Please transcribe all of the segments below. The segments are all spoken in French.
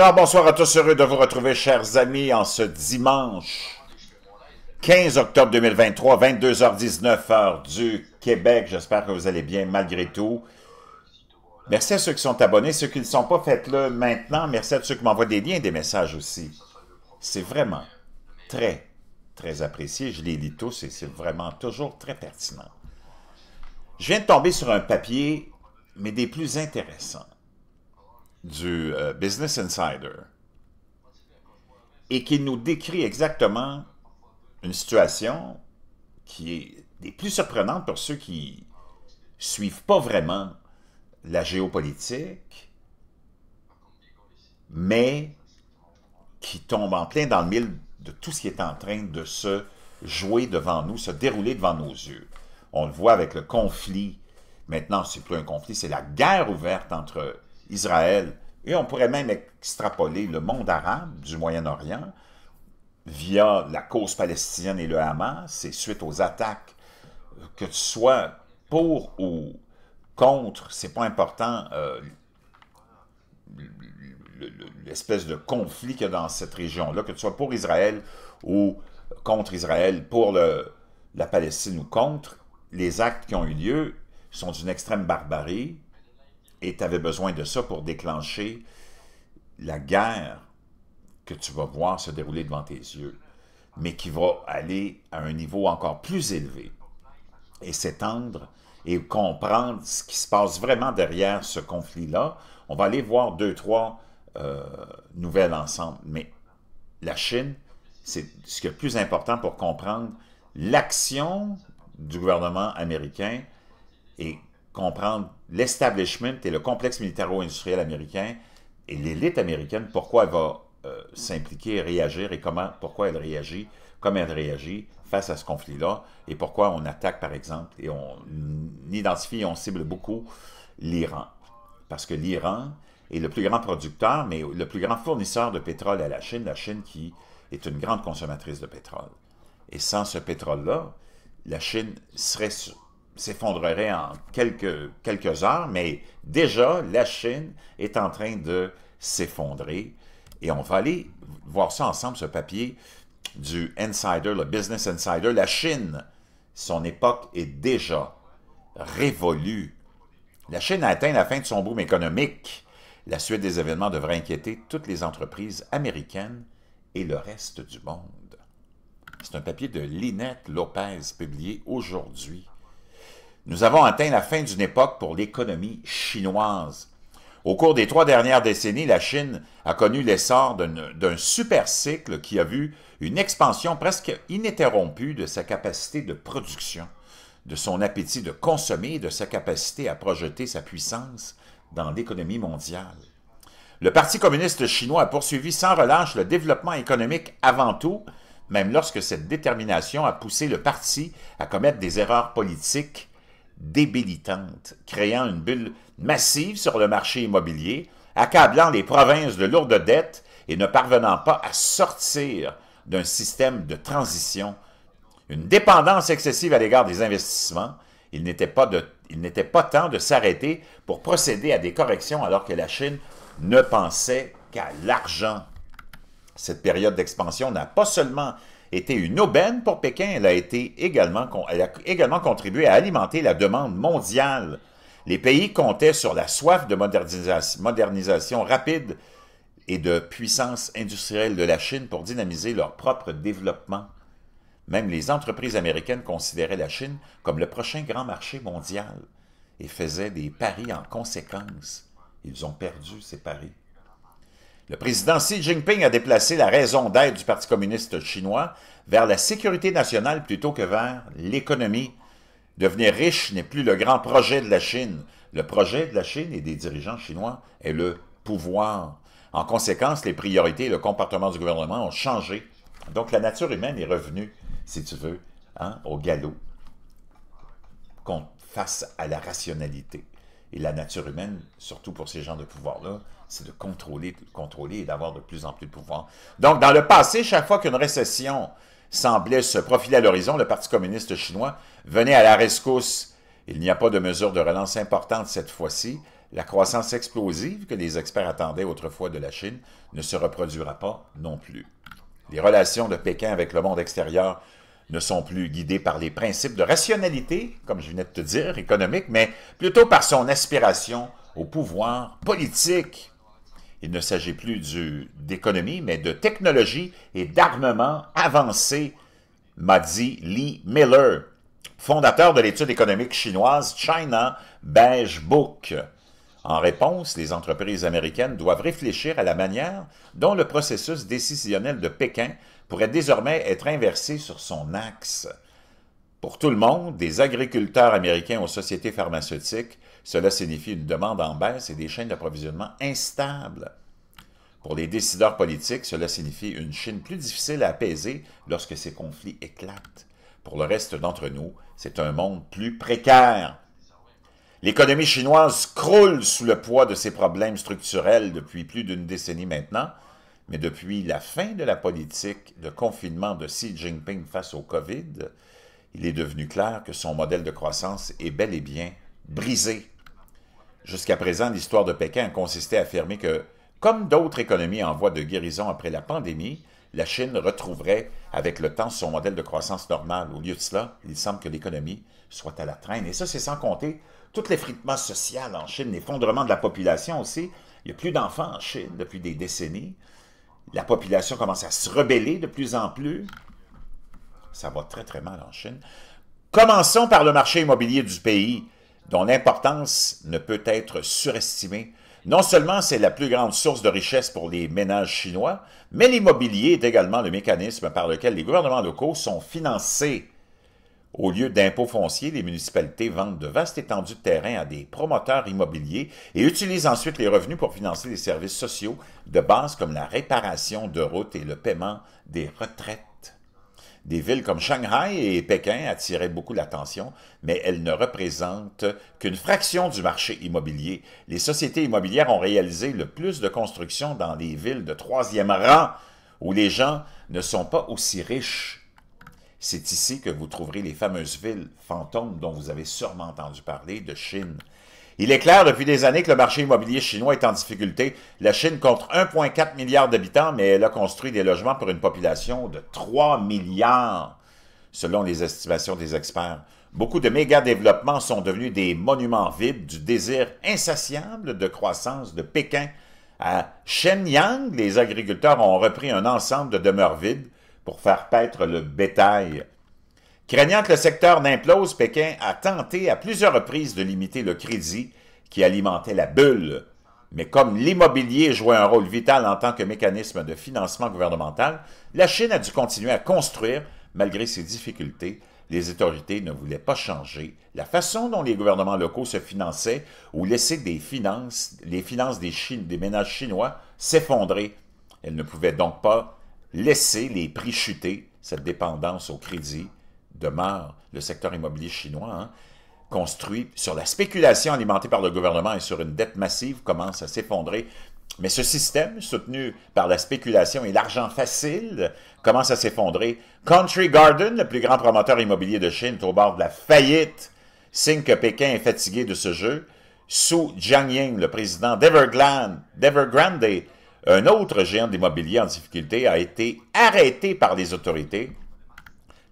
Alors bonsoir à tous, heureux de vous retrouver chers amis en ce dimanche 15 octobre 2023, 22h19 du Québec. J'espère que vous allez bien malgré tout. Merci à ceux qui sont abonnés, ceux qui ne sont pas, faites-le maintenant. Merci à ceux qui m'envoient des liens, des messages aussi. C'est vraiment très, très apprécié. Je les lis tous et c'est vraiment toujours très pertinent. Je viens de tomber sur un papier, mais des plus intéressants du euh, Business Insider et qui nous décrit exactement une situation qui est des plus surprenantes pour ceux qui suivent pas vraiment la géopolitique, mais qui tombe en plein dans le mille de tout ce qui est en train de se jouer devant nous, se dérouler devant nos yeux. On le voit avec le conflit. Maintenant, c'est plus un conflit, c'est la guerre ouverte entre Israël, et on pourrait même extrapoler le monde arabe du Moyen-Orient via la cause palestinienne et le Hamas, c'est suite aux attaques, euh, que tu sois pour ou contre, c'est pas important, euh, l'espèce de conflit qu'il y a dans cette région-là, que tu sois pour Israël ou contre Israël, pour le, la Palestine ou contre, les actes qui ont eu lieu sont d'une extrême barbarie, et tu avais besoin de ça pour déclencher la guerre que tu vas voir se dérouler devant tes yeux, mais qui va aller à un niveau encore plus élevé et s'étendre et comprendre ce qui se passe vraiment derrière ce conflit-là. On va aller voir deux, trois euh, nouvelles ensemble. Mais la Chine, c'est ce qui est le plus important pour comprendre l'action du gouvernement américain et comprendre l'establishment et le complexe militaro-industriel américain et l'élite américaine, pourquoi elle va euh, s'impliquer, réagir et comment, pourquoi elle réagit, comme elle réagit face à ce conflit-là et pourquoi on attaque, par exemple, et on identifie et on cible beaucoup l'Iran. Parce que l'Iran est le plus grand producteur, mais le plus grand fournisseur de pétrole à la Chine, la Chine qui est une grande consommatrice de pétrole. Et sans ce pétrole-là, la Chine serait s'effondrerait en quelques, quelques heures, mais déjà, la Chine est en train de s'effondrer. Et on va aller voir ça ensemble, ce papier du Insider, le Business Insider. La Chine, son époque est déjà révolue. La Chine a atteint la fin de son boom économique. La suite des événements devrait inquiéter toutes les entreprises américaines et le reste du monde. C'est un papier de Linette Lopez publié aujourd'hui nous avons atteint la fin d'une époque pour l'économie chinoise. Au cours des trois dernières décennies, la Chine a connu l'essor d'un super-cycle qui a vu une expansion presque ininterrompue de sa capacité de production, de son appétit de consommer et de sa capacité à projeter sa puissance dans l'économie mondiale. Le Parti communiste chinois a poursuivi sans relâche le développement économique avant tout, même lorsque cette détermination a poussé le parti à commettre des erreurs politiques débilitante, créant une bulle massive sur le marché immobilier, accablant les provinces de lourdes dettes et ne parvenant pas à sortir d'un système de transition, une dépendance excessive à l'égard des investissements, il n'était pas, pas temps de s'arrêter pour procéder à des corrections alors que la Chine ne pensait qu'à l'argent. Cette période d'expansion n'a pas seulement était une aubaine pour Pékin. Elle a, également, contribué à alimenter la demande mondiale. Les pays comptaient sur la soif de modernisation rapide et de puissance industrielle de la Chine pour dynamiser leur propre développement. Même les entreprises américaines considéraient la Chine comme le prochain grand marché mondial et faisaient des paris en conséquence. Ils ont perdu ces paris. Le président Xi Jinping a déplacé la raison d'être du Parti communiste chinois vers la sécurité nationale plutôt que vers l'économie. Devenir riche n'est plus le grand projet de la Chine. Le projet de la Chine et des dirigeants chinois est le pouvoir. En conséquence, les priorités et le comportement du gouvernement ont changé. Donc la nature humaine est revenue, si tu veux, hein, au galop face à la rationalité. Et la nature humaine, surtout pour ces gens de pouvoir-là, c'est de contrôler, contrôler et d'avoir de plus en plus de pouvoir. Donc, dans le passé, chaque fois qu'une récession semblait se profiler à l'horizon, le Parti communiste chinois venait à la rescousse. Il n'y a pas de mesure de relance importante cette fois-ci. La croissance explosive que les experts attendaient autrefois de la Chine ne se reproduira pas non plus. Les relations de Pékin avec le monde extérieur ne sont plus guidées par les principes de rationalité, comme je venais de te dire, économique, mais plutôt par son aspiration au pouvoir politique. Il ne s'agit plus d'économie, mais de technologie et d'armement avancé, m'a dit Lee Miller, fondateur de l'étude économique chinoise China Beige Book. En réponse, les entreprises américaines doivent réfléchir à la manière dont le processus décisionnel de Pékin pourrait désormais être inversé sur son axe. Pour tout le monde, des agriculteurs américains aux sociétés pharmaceutiques, cela signifie une demande en baisse et des chaînes d'approvisionnement instables. Pour les décideurs politiques, cela signifie une Chine plus difficile à apaiser lorsque ces conflits éclatent. Pour le reste d'entre nous, c'est un monde plus précaire. L'économie chinoise croule sous le poids de ses problèmes structurels depuis plus d'une décennie maintenant, mais depuis la fin de la politique de confinement de Xi Jinping face au COVID, il est devenu clair que son modèle de croissance est bel et bien brisé. Jusqu'à présent, l'histoire de Pékin consistait à affirmer que, comme d'autres économies en voie de guérison après la pandémie, la Chine retrouverait avec le temps son modèle de croissance normale. Au lieu de cela, il semble que l'économie soit à la traîne. Et ça, c'est sans compter tout l'effritement social en Chine, l'effondrement de la population aussi. Il n'y a plus d'enfants en Chine depuis des décennies. La population commence à se rebeller de plus en plus. Ça va très très mal en Chine. Commençons par le marché immobilier du pays dont l'importance ne peut être surestimée. Non seulement c'est la plus grande source de richesse pour les ménages chinois, mais l'immobilier est également le mécanisme par lequel les gouvernements locaux sont financés. Au lieu d'impôts fonciers, les municipalités vendent de vastes étendues de terrain à des promoteurs immobiliers et utilisent ensuite les revenus pour financer les services sociaux de base comme la réparation de routes et le paiement des retraites. Des villes comme Shanghai et Pékin attiraient beaucoup l'attention, mais elles ne représentent qu'une fraction du marché immobilier. Les sociétés immobilières ont réalisé le plus de constructions dans les villes de troisième rang, où les gens ne sont pas aussi riches. C'est ici que vous trouverez les fameuses villes fantômes dont vous avez sûrement entendu parler de Chine, il est clair depuis des années que le marché immobilier chinois est en difficulté. La Chine compte 1,4 milliard d'habitants, mais elle a construit des logements pour une population de 3 milliards, selon les estimations des experts. Beaucoup de méga-développements sont devenus des monuments vides du désir insatiable de croissance de Pékin. À Shenyang, les agriculteurs ont repris un ensemble de demeures vides pour faire paître le bétail. Craignant que le secteur n'implose, Pékin a tenté à plusieurs reprises de limiter le crédit qui alimentait la bulle. Mais comme l'immobilier jouait un rôle vital en tant que mécanisme de financement gouvernemental, la Chine a dû continuer à construire malgré ses difficultés. Les autorités ne voulaient pas changer la façon dont les gouvernements locaux se finançaient ou laisser des finances, les finances des, des ménages chinois s'effondrer. Elles ne pouvaient donc pas laisser les prix chuter, cette dépendance au crédit demeure le secteur immobilier chinois, hein, construit sur la spéculation alimentée par le gouvernement et sur une dette massive, commence à s'effondrer. Mais ce système, soutenu par la spéculation et l'argent facile, commence à s'effondrer. Country Garden, le plus grand promoteur immobilier de Chine, est au bord de la faillite. Signe que Pékin est fatigué de ce jeu. Su Ying, le président d'Evergrande, un autre géant d'immobilier en difficulté, a été arrêté par les autorités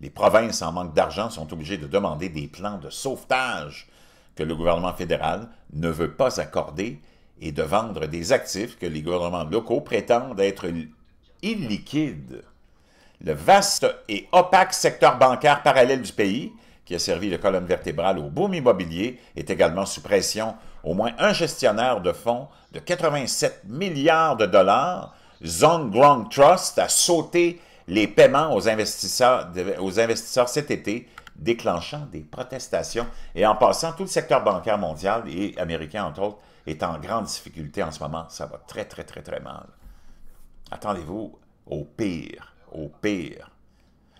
les provinces, en manque d'argent, sont obligées de demander des plans de sauvetage que le gouvernement fédéral ne veut pas accorder et de vendre des actifs que les gouvernements locaux prétendent être illiquides. Le vaste et opaque secteur bancaire parallèle du pays, qui a servi de colonne vertébrale au boom immobilier, est également sous pression. Au moins un gestionnaire de fonds de 87 milliards de dollars, Zongrong Trust, a sauté les paiements aux investisseurs, cet été, déclenchant des protestations. Et en passant, tout le secteur bancaire mondial et américain, entre autres, est en grande difficulté en ce moment. Ça va très, très, très, très mal. Attendez-vous au pire, au pire.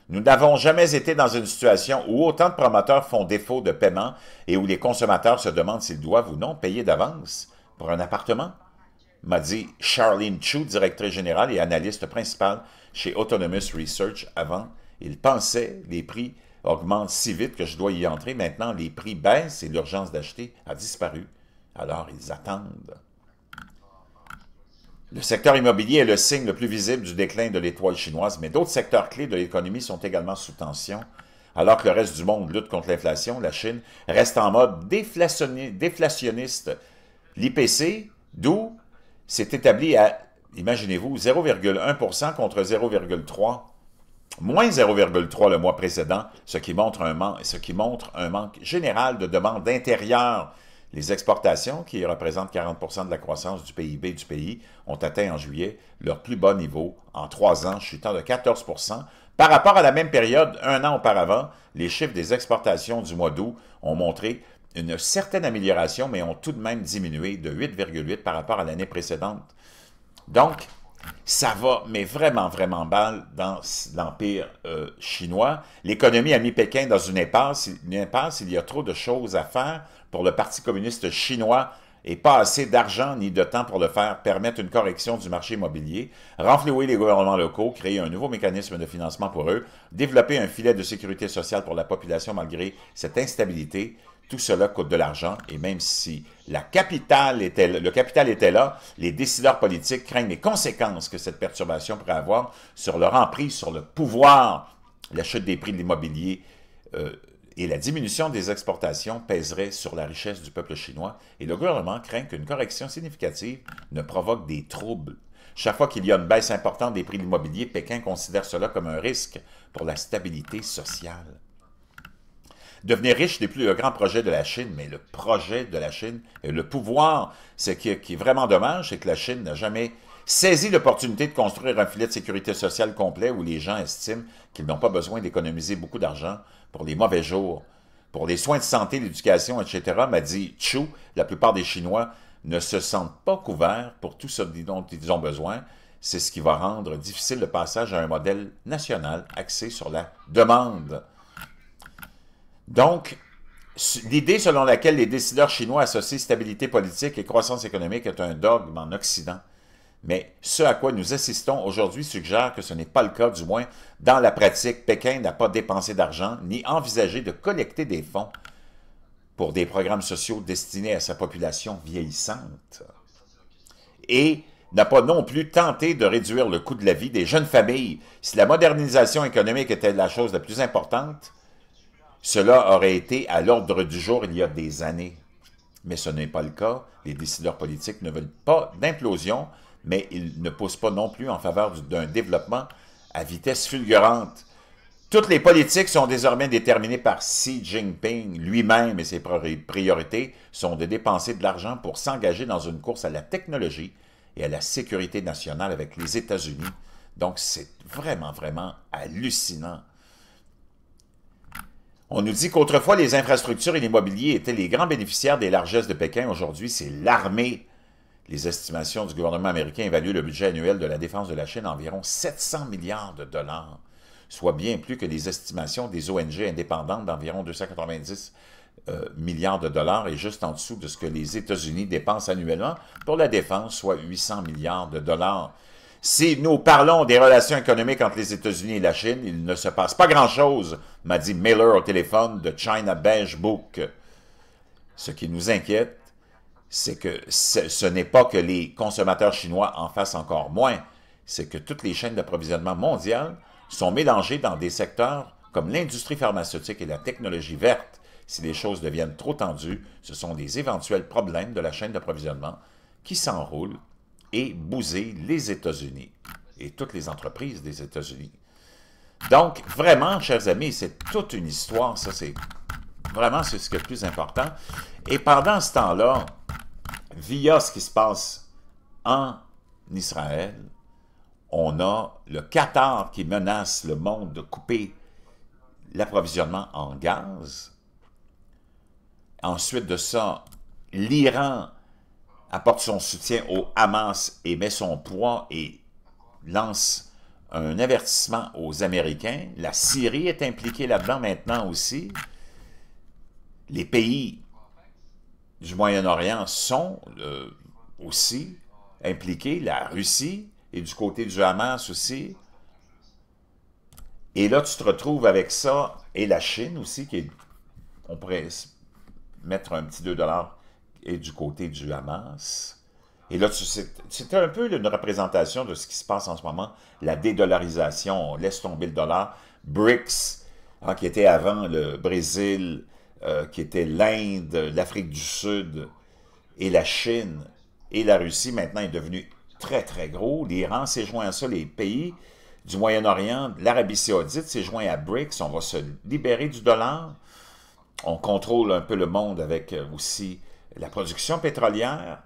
Nous n'avons jamais été dans une situation où autant de promoteurs font défaut de paiement et où les consommateurs se demandent s'ils doivent ou non payer d'avance pour un appartement m'a dit Charlene Chu, directrice générale et analyste principale chez Autonomous Research. Avant, il pensait les prix augmentent si vite que je dois y entrer. Maintenant, les prix baissent et l'urgence d'acheter a disparu. Alors, ils attendent. Le secteur immobilier est le signe le plus visible du déclin de l'étoile chinoise, mais d'autres secteurs clés de l'économie sont également sous tension. Alors que le reste du monde lutte contre l'inflation, la Chine reste en mode déflationniste. L'IPC, d'où s'est établi à, imaginez-vous, 0,1 contre 0,3, moins 0,3 le mois précédent, ce qui, montre un manque général de demande intérieure. Les exportations, qui représentent 40 de la croissance du PIB du pays, ont atteint en juillet leur plus bas niveau en trois ans, chutant de 14 Par rapport à la même période un an auparavant, les chiffres des exportations du mois d'août ont montré une certaine amélioration, mais ont tout de même diminué de 8,8 par rapport à l'année précédente. Donc, ça va, mais vraiment, vraiment mal dans l'Empire euh, chinois. L'économie a mis Pékin dans une impasse, une impasse. Il y a trop de choses à faire pour le Parti communiste chinois et pas assez d'argent ni de temps pour le faire, permettre une correction du marché immobilier, renflouer les gouvernements locaux, créer un nouveau mécanisme de financement pour eux, développer un filet de sécurité sociale pour la population malgré cette instabilité, tout cela coûte de l'argent et même si le capital était là, les décideurs politiques craignent les conséquences que cette perturbation pourrait avoir sur leur emprise, sur le pouvoir. La chute des prix de l'immobilier euh, et la diminution des exportations pèseraient sur la richesse du peuple chinois et le gouvernement craint qu'une correction significative ne provoque des troubles. Chaque fois qu'il y a une baisse importante des prix de l'immobilier, Pékin considère cela comme un risque pour la stabilité sociale. Devenir riche n'est plus le grand projet de la Chine, mais le projet de la Chine, le pouvoir, ce qui, qui est vraiment dommage, c'est que la Chine n'a jamais saisi l'opportunité de construire un filet de sécurité sociale complet où les gens estiment qu'ils n'ont pas besoin d'économiser beaucoup d'argent pour les mauvais jours. Pour les soins de santé, l'éducation, etc., m'a dit Chu, la plupart des Chinois ne se sentent pas couverts pour tout ce dont ils ont besoin. C'est ce qui va rendre difficile le passage à un modèle national axé sur la demande. Donc, l'idée selon laquelle les décideurs chinois associent stabilité politique et croissance économique est un dogme en Occident. Mais ce à quoi nous assistons aujourd'hui suggère que ce n'est pas le cas, du moins dans la pratique, Pékin n'a pas dépensé d'argent ni envisagé de collecter des fonds pour des programmes sociaux destinés à sa population vieillissante. Et n'a pas non plus tenté de réduire le coût de la vie des jeunes familles. Si la modernisation économique était la chose la plus importante, cela aurait été à l'ordre du jour il y a des années. Mais ce n'est pas le cas. Les décideurs politiques ne veulent pas d'implosion, mais ils ne poussent pas non plus en faveur d'un développement à vitesse fulgurante. Toutes les politiques sont désormais déterminées par Xi Jinping lui-même et ses priorités sont de dépenser de l'argent pour s'engager dans une course à la technologie et à la sécurité nationale avec les États-Unis. Donc c'est vraiment, vraiment hallucinant. On nous dit qu'autrefois, les infrastructures et l'immobilier étaient les grands bénéficiaires des largesses de Pékin. Aujourd'hui, c'est l'armée. Les estimations du gouvernement américain évaluent le budget annuel de la défense de la Chine à environ 700 milliards de dollars, soit bien plus que les estimations des ONG indépendantes d'environ 290 euh, milliards de dollars et juste en dessous de ce que les États-Unis dépensent annuellement pour la défense, soit 800 milliards de dollars. Si nous parlons des relations économiques entre les États-Unis et la Chine, il ne se passe pas grand-chose, m'a dit Miller au téléphone de China Beige Book. Ce qui nous inquiète, c'est que ce, n'est pas que les consommateurs chinois en fassent encore moins, c'est que toutes les chaînes d'approvisionnement mondiales sont mélangées dans des secteurs comme l'industrie pharmaceutique et la technologie verte. Si les choses deviennent trop tendues, ce sont des éventuels problèmes de la chaîne d'approvisionnement qui s'enroulent et bouser les États-Unis et toutes les entreprises des États-Unis. Donc, vraiment, chers amis, c'est toute une histoire, ça c'est vraiment ce qui est le plus important. Et pendant ce temps-là, via ce qui se passe en Israël, on a le Qatar qui menace le monde de couper l'approvisionnement en gaz. Ensuite de ça, l'Iran apporte son soutien au Hamas et met son poids et lance un avertissement aux Américains. La Syrie est impliquée là-dedans maintenant aussi. Les pays du Moyen-Orient sont euh, aussi impliqués, la Russie et du côté du Hamas aussi. Et là, tu te retrouves avec ça et la Chine aussi, qui est, on pourrait mettre un petit 2$ et du côté du Hamas. Et là, c'était un peu une représentation de ce qui se passe en ce moment, la dédollarisation, laisse tomber le dollar, BRICS, hein, qui était avant le Brésil, euh, qui était l'Inde, l'Afrique du Sud et la Chine et la Russie, maintenant est devenu très, très gros. L'Iran s'est joint à ça, les pays du Moyen-Orient, l'Arabie saoudite s'est joint à BRICS, on va se libérer du dollar. On contrôle un peu le monde avec euh, aussi la production pétrolière,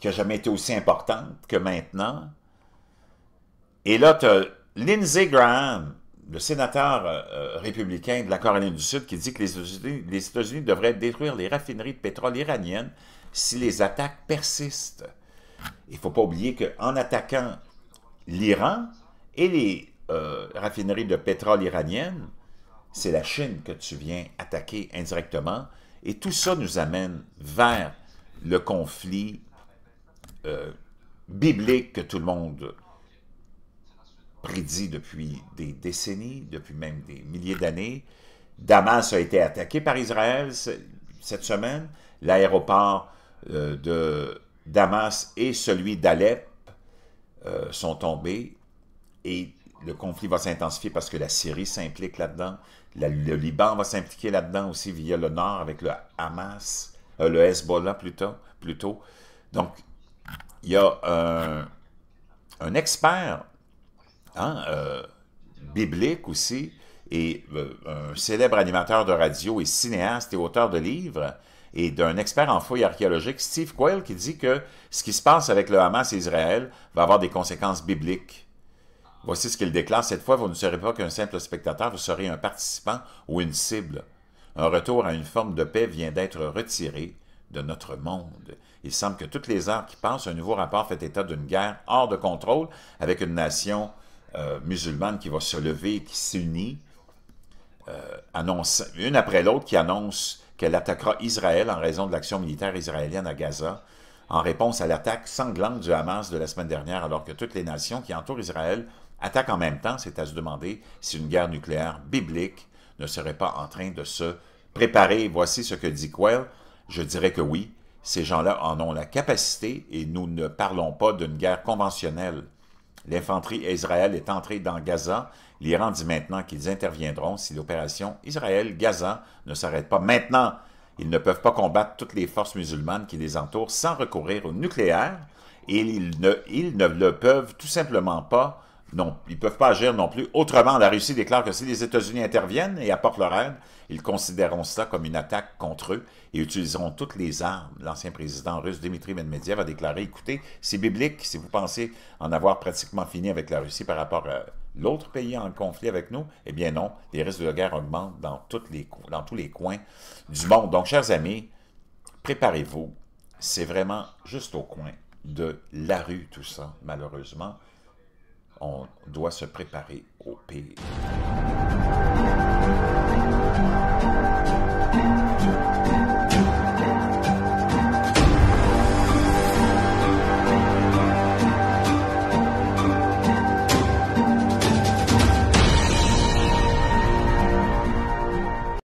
qui n'a jamais été aussi importante que maintenant. Et là, tu as Lindsey Graham, le sénateur euh, euh, républicain de la Caroline du Sud, qui dit que les États-Unis devraient détruire les raffineries de pétrole iraniennes si les attaques persistent. Il ne faut pas oublier qu'en attaquant l'Iran et les euh, raffineries de pétrole iraniennes, c'est la Chine que tu viens attaquer indirectement, et tout ça nous amène vers le conflit euh, biblique que tout le monde prédit depuis des décennies, depuis même des milliers d'années. Damas a été attaqué par Israël cette semaine. L'aéroport euh, de Damas et celui d'Alep euh, sont tombés le conflit va s'intensifier parce que la Syrie s'implique là-dedans. le Liban va s'impliquer là-dedans aussi via le Nord avec le Hamas, euh, le Hezbollah plutôt. plutôt. Donc, il y a un expert hein, euh, biblique aussi et euh, un célèbre animateur de radio et cinéaste et auteur de livres et d'un expert en fouilles archéologiques, Steve Quayle, qui dit que ce qui se passe avec le Hamas et Israël va avoir des conséquences bibliques Voici ce qu'il déclare. Cette fois, vous ne serez pas qu'un simple spectateur, vous serez un participant ou une cible. Un retour à une forme de paix vient d'être retiré de notre monde. Il semble que toutes les heures qui passent, un nouveau rapport fait état d'une guerre hors de contrôle avec une nation euh, musulmane qui va se lever, qui s'unit, euh, annonce, une après l'autre, qui annonce qu'elle attaquera Israël en raison de l'action militaire israélienne à Gaza, en réponse à l'attaque sanglante du Hamas de la semaine dernière, alors que toutes les nations qui entourent Israël attaque en même temps, c'est à se demander si une guerre nucléaire biblique ne serait pas en train de se préparer. Voici ce que dit Quell. Je dirais que oui, ces gens-là en ont la capacité et nous ne parlons pas d'une guerre conventionnelle. L'infanterie Israël est entrée dans Gaza. L'Iran dit maintenant qu'ils interviendront si l'opération Israël-Gaza ne s'arrête pas maintenant. Ils ne peuvent pas combattre toutes les forces musulmanes qui les entourent sans recourir au nucléaire et ils ne, ils ne le peuvent tout simplement pas non, ils ne peuvent pas agir non plus. Autrement, la Russie déclare que si les États-Unis interviennent et apportent leur aide, ils considéreront cela comme une attaque contre eux et utiliseront toutes les armes. L'ancien président russe Dmitri Medvedev a déclaré, écoutez, c'est biblique si vous pensez en avoir pratiquement fini avec la Russie par rapport à l'autre pays en conflit avec nous. Eh bien non, les risques de guerre augmentent dans, dans tous les coins du monde. Donc, chers amis, préparez-vous. C'est vraiment juste au coin de la rue, tout ça, malheureusement on doit se préparer au pays.